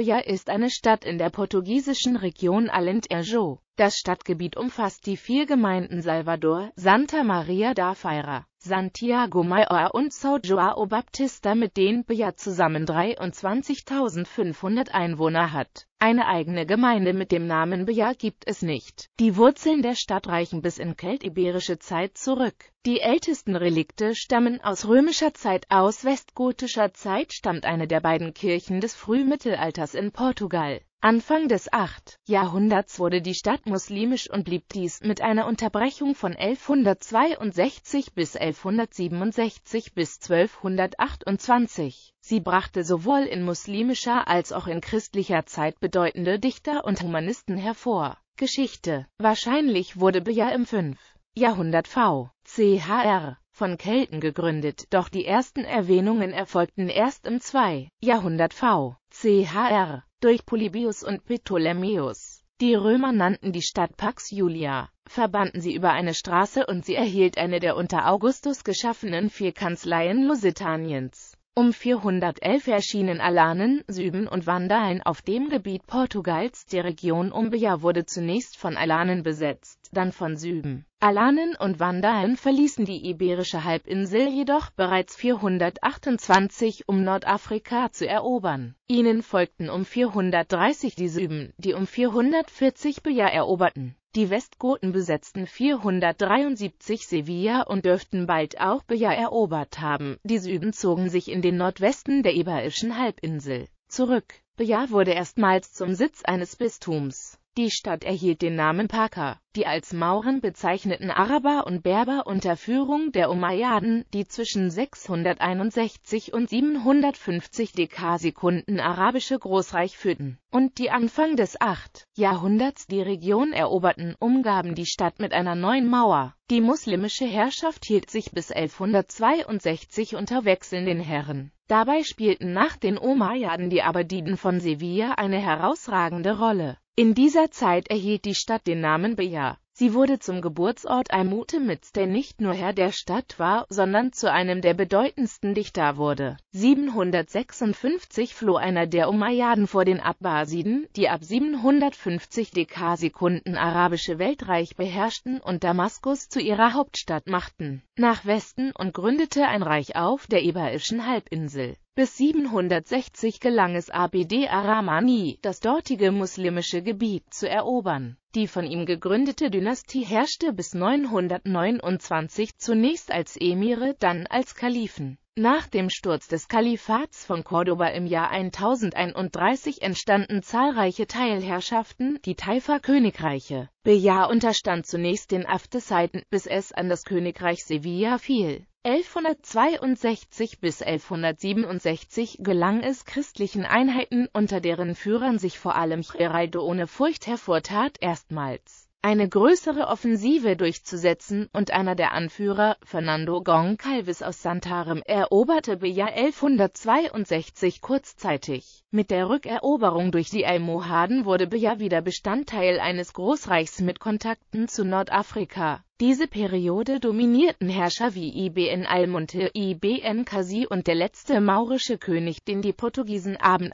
Bahia ist eine Stadt in der portugiesischen Region Alentejo. Das Stadtgebiet umfasst die vier Gemeinden Salvador, Santa Maria da Feira, Santiago Maior und São João Baptista mit denen Beja zusammen 23.500 Einwohner hat. Eine eigene Gemeinde mit dem Namen Beja gibt es nicht. Die Wurzeln der Stadt reichen bis in keltiberische Zeit zurück. Die ältesten Relikte stammen aus römischer Zeit. Aus westgotischer Zeit stammt eine der beiden Kirchen des Frühmittelalters in Portugal. Anfang des 8. Jahrhunderts wurde die Stadt muslimisch und blieb dies mit einer Unterbrechung von 1162 bis 1167 bis 1228. Sie brachte sowohl in muslimischer als auch in christlicher Zeit bedeutende Dichter und Humanisten hervor. Geschichte Wahrscheinlich wurde Beja im 5. Jahrhundert v. chr. von Kelten gegründet, doch die ersten Erwähnungen erfolgten erst im 2. Jahrhundert v chr. durch Polybius und Ptolemäus. Die Römer nannten die Stadt Pax Julia, verbanden sie über eine Straße und sie erhielt eine der unter Augustus geschaffenen vier Kanzleien Lusitaniens. Um 411 erschienen Alanen, Süben und Vandalen auf dem Gebiet Portugals. Die Region Umbria wurde zunächst von Alanen besetzt, dann von Süben. Alanen und Vandalen verließen die iberische Halbinsel jedoch bereits 428, um Nordafrika zu erobern. Ihnen folgten um 430 die Süben, die um 440 Beja eroberten. Die Westgoten besetzten 473 Sevilla und dürften bald auch Beja erobert haben. Die Süden zogen sich in den Nordwesten der Iberischen Halbinsel zurück. Beja wurde erstmals zum Sitz eines Bistums. Die Stadt erhielt den Namen Parka. Die als Mauren bezeichneten Araber und Berber unter Führung der Umayyaden, die zwischen 661 und 750 Dekasekunden arabische Großreich führten und die Anfang des 8. Jahrhunderts die Region eroberten, umgaben die Stadt mit einer neuen Mauer. Die muslimische Herrschaft hielt sich bis 1162 unter wechselnden Herren. Dabei spielten nach den Umayyaden die Abadiden von Sevilla eine herausragende Rolle. In dieser Zeit erhielt die Stadt den Namen Beja. Sie wurde zum Geburtsort Almutemitz, der nicht nur Herr der Stadt war, sondern zu einem der bedeutendsten Dichter wurde. 756 floh einer der Umayyaden vor den Abbasiden, die ab 750 Dekasekunden arabische Weltreich beherrschten und Damaskus zu ihrer Hauptstadt machten, nach Westen und gründete ein Reich auf der Ebaischen Halbinsel. Bis 760 gelang es Abd Aramani, das dortige muslimische Gebiet zu erobern. Die von ihm gegründete Dynastie herrschte bis 929 zunächst als Emire, dann als Kalifen. Nach dem Sturz des Kalifats von Cordoba im Jahr 1031 entstanden zahlreiche Teilherrschaften, die Taifa-Königreiche. Bejar unterstand zunächst den Afteseiten, bis es an das Königreich Sevilla fiel. 1162 bis 1167 gelang es christlichen Einheiten, unter deren Führern sich vor allem Geraldo ohne Furcht hervortat, erstmals eine größere Offensive durchzusetzen und einer der Anführer, Fernando Gong Calvis aus Santarem, eroberte Beja 1162 kurzzeitig. Mit der Rückeroberung durch die Almohaden wurde Beja wieder Bestandteil eines Großreichs mit Kontakten zu Nordafrika. Diese Periode dominierten Herrscher wie Ibn Almonte, Ibn Kasi und der letzte maurische König, den die Portugiesen Aben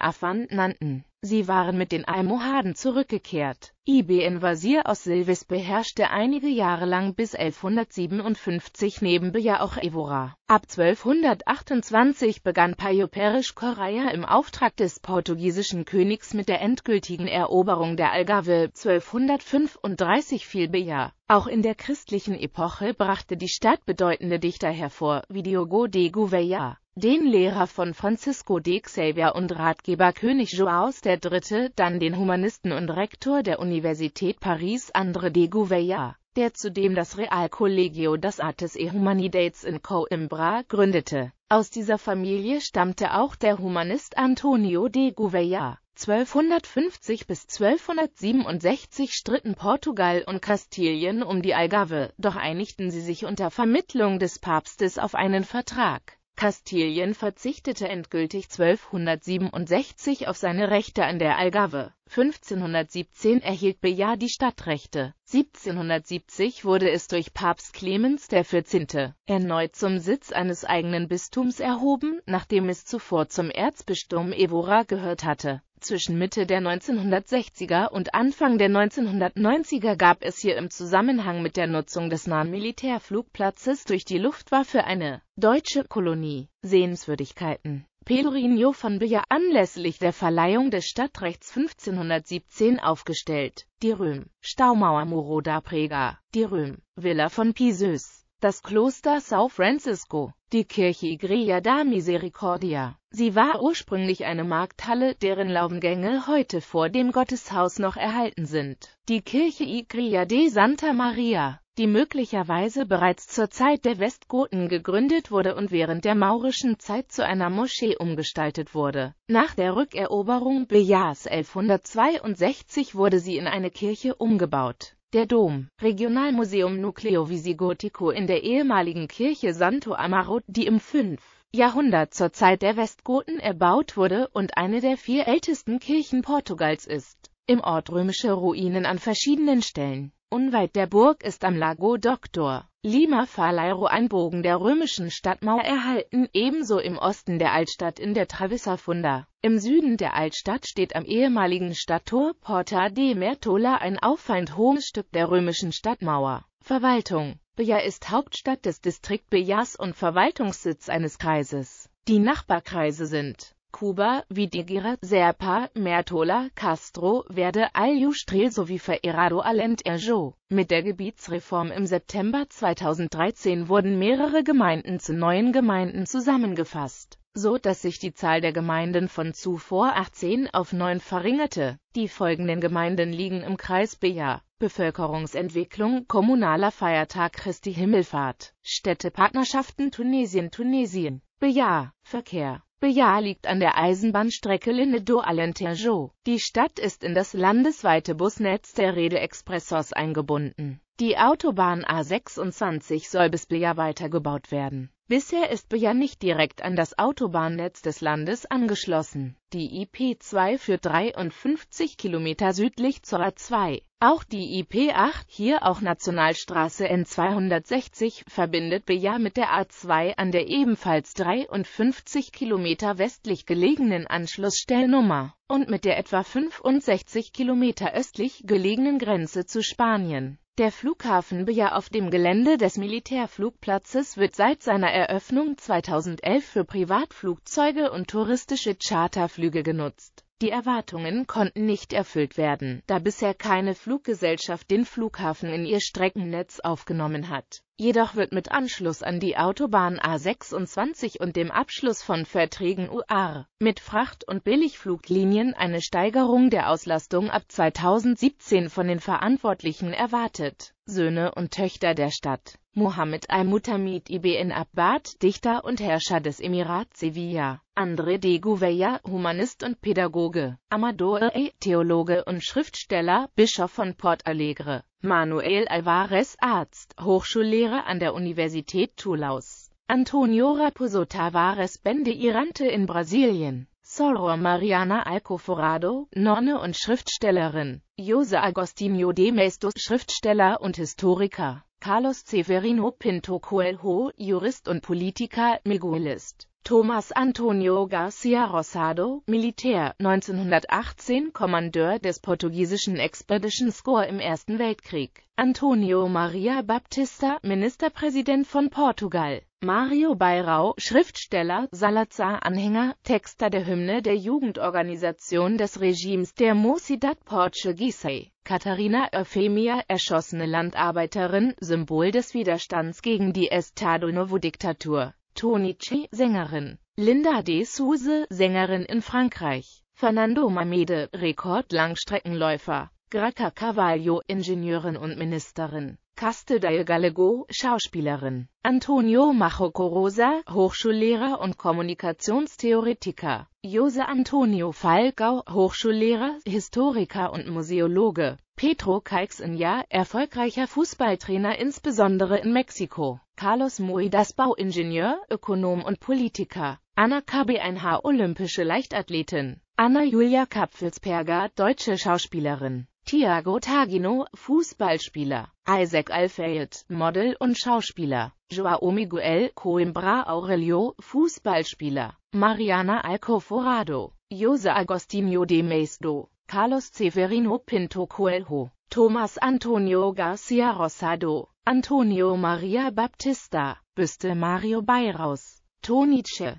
nannten. Sie waren mit den Almohaden zurückgekehrt. Ibn Wazir aus Silvis beherrschte einige Jahre lang bis 1157 neben Beja auch Evora. Ab 1228 begann Payoperisch Koraya im Auftrag des portugiesischen Königs mit der endgültigen Eroberung der Algarve. 1235 fiel Beja. Auch in der christlichen Epoche brachte die Stadt bedeutende Dichter hervor, wie Diogo de Gouveia den Lehrer von Francisco de Xavier und Ratgeber König Joao III., dann den Humanisten und Rektor der Universität Paris André de Gouveia, der zudem das Real Collegio das Artes e Humanidates in Coimbra gründete. Aus dieser Familie stammte auch der Humanist Antonio de Gouveia. 1250 bis 1267 stritten Portugal und Kastilien um die Algarve, doch einigten sie sich unter Vermittlung des Papstes auf einen Vertrag Kastilien verzichtete endgültig 1267 auf seine Rechte an der Algarve. 1517 erhielt Bejar die Stadtrechte. 1770 wurde es durch Papst Clemens XIV. erneut zum Sitz eines eigenen Bistums erhoben, nachdem es zuvor zum Erzbistum Evora gehört hatte zwischen Mitte der 1960er und Anfang der 1990er gab es hier im Zusammenhang mit der Nutzung des nahen Militärflugplatzes durch die Luftwaffe eine deutsche Kolonie. Sehenswürdigkeiten Pedrinho von Beja anlässlich der Verleihung des Stadtrechts 1517 aufgestellt. Die Röhm, Staumauer Muro da Prega, die Röhm, Villa von Pisös das Kloster São Francisco, die Kirche Igreja da Misericordia. Sie war ursprünglich eine Markthalle, deren Laubengänge heute vor dem Gotteshaus noch erhalten sind. Die Kirche Igreja de Santa Maria, die möglicherweise bereits zur Zeit der Westgoten gegründet wurde und während der maurischen Zeit zu einer Moschee umgestaltet wurde. Nach der Rückeroberung Bejahs 1162 wurde sie in eine Kirche umgebaut. Der Dom, Regionalmuseum Nucleo Visigotico in der ehemaligen Kirche Santo Amaro, die im 5. Jahrhundert zur Zeit der Westgoten erbaut wurde und eine der vier ältesten Kirchen Portugals ist. Im Ort römische Ruinen an verschiedenen Stellen. Unweit der Burg ist am Lago Doctor Lima Falairo ein Bogen der römischen Stadtmauer erhalten, ebenso im Osten der Altstadt in der Travessa Funda. Im Süden der Altstadt steht am ehemaligen Stadttor Porta de Mertola ein auffallend hohes Stück der römischen Stadtmauer. Verwaltung Beja ist Hauptstadt des Distrikt Bejas und Verwaltungssitz eines Kreises. Die Nachbarkreise sind Kuba, Vidigira, Serpa, Mertola, Castro, Verde, Aljustrel sowie Ferrado Alentejo. Mit der Gebietsreform im September 2013 wurden mehrere Gemeinden zu neuen Gemeinden zusammengefasst so dass sich die Zahl der Gemeinden von zuvor 18 auf 9 verringerte. Die folgenden Gemeinden liegen im Kreis Beja. Bevölkerungsentwicklung, kommunaler Feiertag Christi Himmelfahrt, Städtepartnerschaften Tunesien Tunesien, Beja, Verkehr Beja liegt an der Eisenbahnstrecke do alentejo Die Stadt ist in das landesweite Busnetz der Rede Expressos eingebunden. Die Autobahn A26 soll bis Beja weitergebaut werden Bisher ist Bern nicht direkt an das Autobahnnetz des Landes angeschlossen. Die IP2 führt 53 Kilometer südlich zur A2. Auch die IP8, hier auch Nationalstraße N260, verbindet Beja mit der A2 an der ebenfalls 53 Kilometer westlich gelegenen Anschlussstellnummer und mit der etwa 65 Kilometer östlich gelegenen Grenze zu Spanien. Der Flughafen Beja auf dem Gelände des Militärflugplatzes wird seit seiner Eröffnung 2011 für Privatflugzeuge und touristische Charterflüge genutzt die Erwartungen konnten nicht erfüllt werden, da bisher keine Fluggesellschaft den Flughafen in ihr Streckennetz aufgenommen hat. Jedoch wird mit Anschluss an die Autobahn A26 und dem Abschluss von Verträgen UR mit Fracht- und Billigfluglinien eine Steigerung der Auslastung ab 2017 von den Verantwortlichen erwartet. Söhne und Töchter der Stadt Mohammed al-Mutamid ibn Abbad, Dichter und Herrscher des Emirats Sevilla, André de Gouveia, Humanist und Pädagoge, Amador E., Theologe und Schriftsteller, Bischof von Port Alegre, Manuel Alvarez, Arzt, Hochschullehrer an der Universität Toulouse, Antonio Raposo Tavares Bende Irante in Brasilien, Soror Mariana Alcoforado, Nonne und Schriftstellerin, Jose Agostinho de Mestos, Schriftsteller und Historiker, Carlos Severino Pinto Coelho, Jurist und Politiker, Miguelist Thomas Antonio Garcia Rosado, Militär, 1918 Kommandeur des portugiesischen Expedition Corps im Ersten Weltkrieg. Antonio Maria Baptista, Ministerpräsident von Portugal. Mario Bayrau, Schriftsteller, Salazar-Anhänger, Texter der Hymne der Jugendorganisation des Regimes der Mocidad Portuguesa. Katharina Euphemia, erschossene Landarbeiterin, Symbol des Widerstands gegen die Estado-Novo-Diktatur. Tonici, Sängerin, Linda de Souze, Sängerin in Frankreich, Fernando Mamede, Rekordlangstreckenläufer, Grata Cavallo, Ingenieurin und Ministerin, Castel del Gallego, Schauspielerin. Antonio Machocorosa, Hochschullehrer und Kommunikationstheoretiker. Jose Antonio Falgau, Hochschullehrer, Historiker und Museologe. Pedro Caixinha, erfolgreicher Fußballtrainer insbesondere in Mexiko. Carlos Moidas Bauingenieur, Ökonom und Politiker. Anna KBNH olympische Leichtathletin. Anna Julia Kapfelsperger, deutsche Schauspielerin. Thiago Tagino, Fußballspieler, Isaac Alfayed, Model und Schauspieler, Joao Miguel Coimbra Aurelio, Fußballspieler, Mariana Alcoforado, Jose Agostinho de Meisdo, Carlos Severino Pinto Coelho, Thomas Antonio Garcia Rosado, Antonio Maria Baptista, Büste Mario Bayraus, Toni Che.